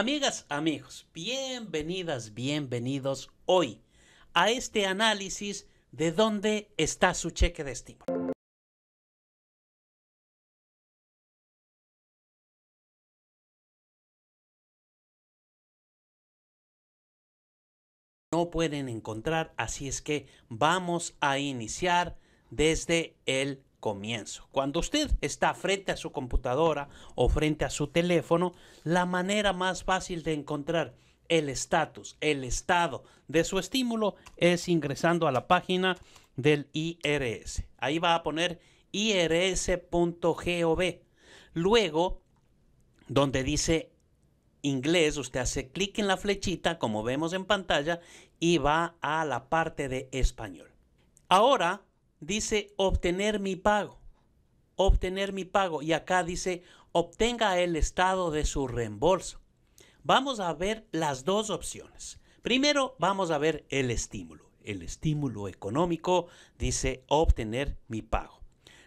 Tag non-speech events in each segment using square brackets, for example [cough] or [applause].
Amigas, amigos, bienvenidas, bienvenidos hoy a este análisis de dónde está su cheque de estímulo. No pueden encontrar, así es que vamos a iniciar desde el comienzo. Cuando usted está frente a su computadora o frente a su teléfono, la manera más fácil de encontrar el estatus, el estado de su estímulo es ingresando a la página del IRS. Ahí va a poner irs.gov. Luego, donde dice inglés, usted hace clic en la flechita, como vemos en pantalla, y va a la parte de español. Ahora, dice obtener mi pago, obtener mi pago. Y acá dice obtenga el estado de su reembolso. Vamos a ver las dos opciones. Primero vamos a ver el estímulo. El estímulo económico dice obtener mi pago.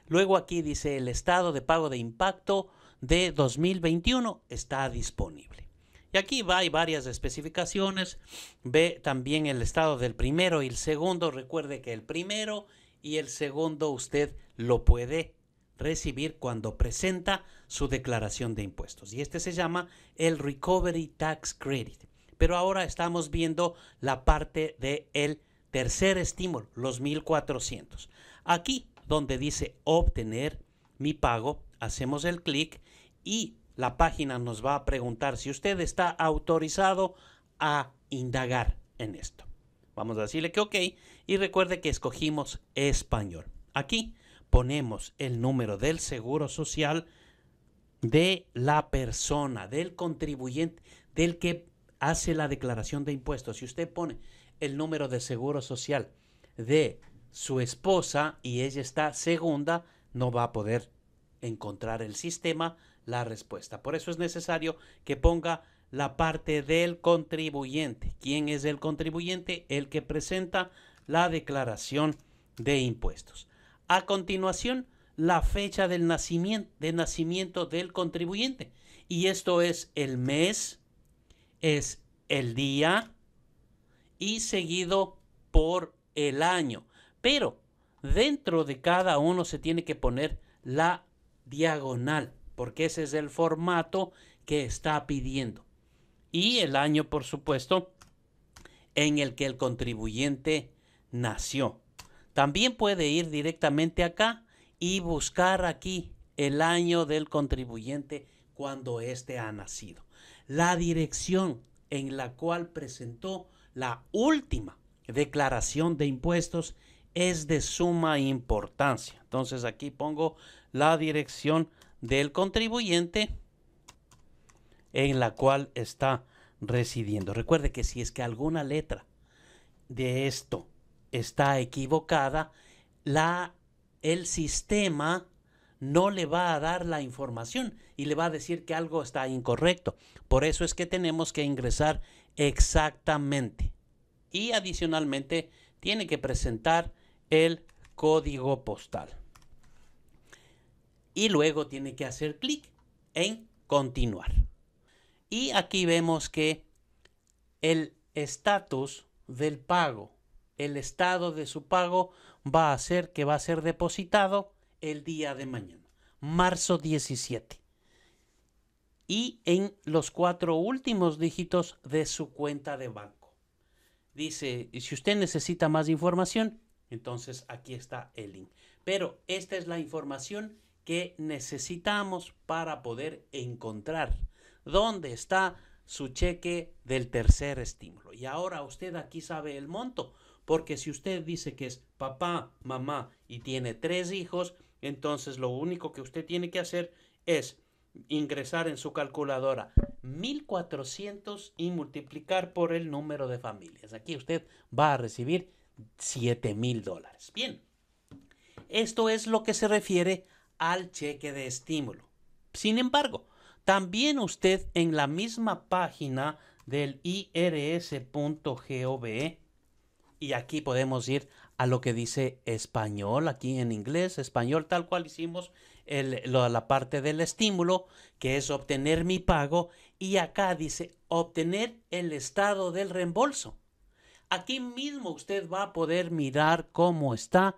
Luego aquí dice el estado de pago de impacto de 2021 está disponible. Y aquí va, hay varias especificaciones. Ve también el estado del primero y el segundo. Recuerde que el primero y el segundo usted lo puede recibir cuando presenta su declaración de impuestos. Y este se llama el Recovery Tax Credit. Pero ahora estamos viendo la parte del tercer estímulo, los 1400. Aquí donde dice obtener mi pago, hacemos el clic y la página nos va a preguntar si usted está autorizado a indagar en esto. Vamos a decirle que ok y recuerde que escogimos español. Aquí ponemos el número del seguro social de la persona, del contribuyente, del que hace la declaración de impuestos. Si usted pone el número de seguro social de su esposa y ella está segunda, no va a poder encontrar el sistema la respuesta. Por eso es necesario que ponga la parte del contribuyente. ¿Quién es el contribuyente? El que presenta la declaración de impuestos. A continuación, la fecha del nacimiento, de nacimiento del contribuyente. Y esto es el mes, es el día y seguido por el año. Pero dentro de cada uno se tiene que poner la diagonal, porque ese es el formato que está pidiendo. Y el año, por supuesto, en el que el contribuyente nació. También puede ir directamente acá y buscar aquí el año del contribuyente cuando éste ha nacido. La dirección en la cual presentó la última declaración de impuestos es de suma importancia. Entonces aquí pongo la dirección del contribuyente en la cual está residiendo. Recuerde que si es que alguna letra de esto está equivocada, la, el sistema no le va a dar la información y le va a decir que algo está incorrecto. Por eso es que tenemos que ingresar exactamente. Y adicionalmente tiene que presentar el código postal. Y luego tiene que hacer clic en continuar. Y aquí vemos que el estatus del pago el estado de su pago va a ser que va a ser depositado el día de mañana, marzo 17. Y en los cuatro últimos dígitos de su cuenta de banco. Dice, si usted necesita más información, entonces aquí está el link. Pero esta es la información que necesitamos para poder encontrar dónde está su cheque del tercer estímulo. Y ahora usted aquí sabe el monto, porque si usted dice que es papá, mamá y tiene tres hijos, entonces lo único que usted tiene que hacer es ingresar en su calculadora 1400 y multiplicar por el número de familias. Aquí usted va a recibir 7000 dólares. Bien, esto es lo que se refiere al cheque de estímulo. Sin embargo, también usted en la misma página del irs.gov e. y aquí podemos ir a lo que dice español, aquí en inglés, español tal cual hicimos la parte del estímulo, que es obtener mi pago, y acá dice obtener el estado del reembolso. Aquí mismo usted va a poder mirar cómo está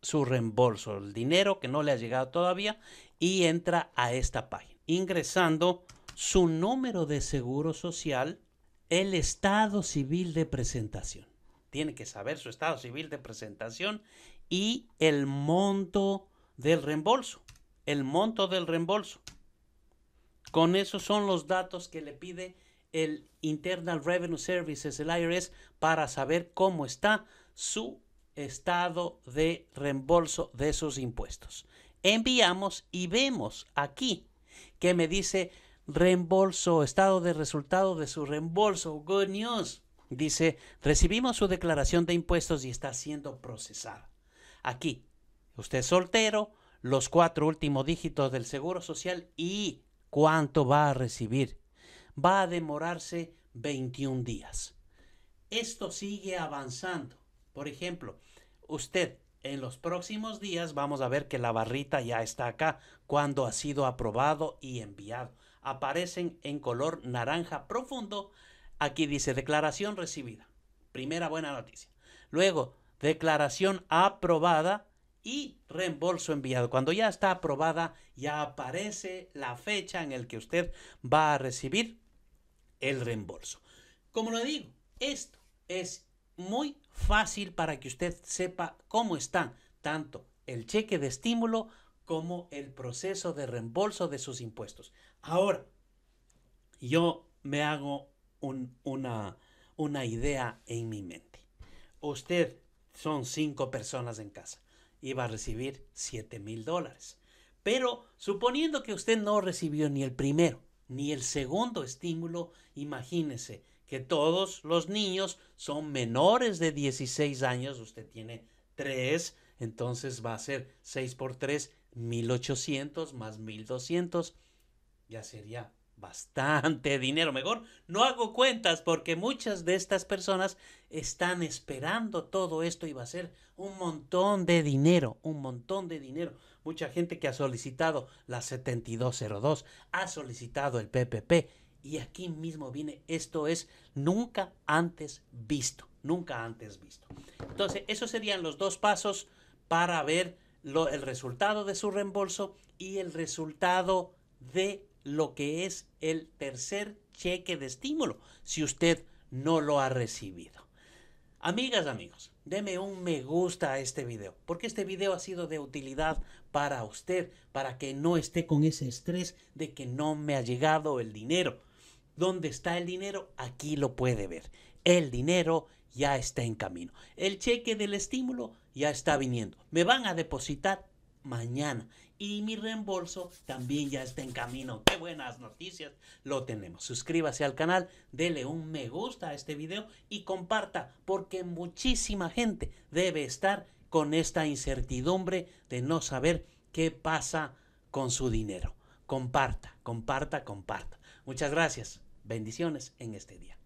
su reembolso, el dinero que no le ha llegado todavía, y entra a esta página ingresando su número de seguro social, el estado civil de presentación. Tiene que saber su estado civil de presentación y el monto del reembolso. El monto del reembolso. Con esos son los datos que le pide el Internal Revenue Services, el IRS, para saber cómo está su estado de reembolso de esos impuestos. Enviamos y vemos aquí que me dice reembolso, estado de resultado de su reembolso. Good news. Dice, recibimos su declaración de impuestos y está siendo procesada. Aquí, usted es soltero, los cuatro últimos dígitos del Seguro Social y cuánto va a recibir. Va a demorarse 21 días. Esto sigue avanzando. Por ejemplo, usted en los próximos días vamos a ver que la barrita ya está acá cuando ha sido aprobado y enviado. Aparecen en color naranja profundo. Aquí dice declaración recibida. Primera buena noticia. Luego, declaración aprobada y reembolso enviado. Cuando ya está aprobada, ya aparece la fecha en el que usted va a recibir el reembolso. Como lo digo, esto es muy fácil para que usted sepa cómo está tanto el cheque de estímulo como el proceso de reembolso de sus impuestos. Ahora, yo me hago una, idea en mi mente. Usted son cinco personas en casa. Iba a recibir 7 mil dólares. Pero suponiendo que usted no recibió ni el primero, ni el segundo estímulo, imagínese que todos los niños son menores de 16 años, usted tiene 3, entonces va a ser 6 por 3, 1800 más 1200, ya sería bastante [laughs] dinero. Mejor no hago cuentas porque muchas de estas personas están esperando todo esto y va a ser un montón de dinero, un montón de dinero. Mucha gente que ha solicitado la 7202, ha solicitado el PPP y aquí mismo viene, esto es nunca antes visto, nunca antes visto. Entonces, esos serían los dos pasos para ver el resultado de su reembolso y el resultado de lo que es el tercer cheque de estímulo, si usted no lo ha recibido. Amigas, amigos, deme un me gusta a este video, porque este video ha sido de utilidad para usted, para que no esté con ese estrés de que no me ha llegado el dinero. ¿Dónde está el dinero? Aquí lo puede ver. El dinero ya está en camino. El cheque del estímulo ya está viniendo. Me van a depositar mañana. Y mi reembolso también ya está en camino. Qué buenas noticias lo tenemos. Suscríbase al canal, dele un me gusta a este video y comparta porque muchísima gente debe estar con esta incertidumbre de no saber qué pasa con su dinero. Comparta, comparta, comparta. Muchas gracias. Bendiciones en este día.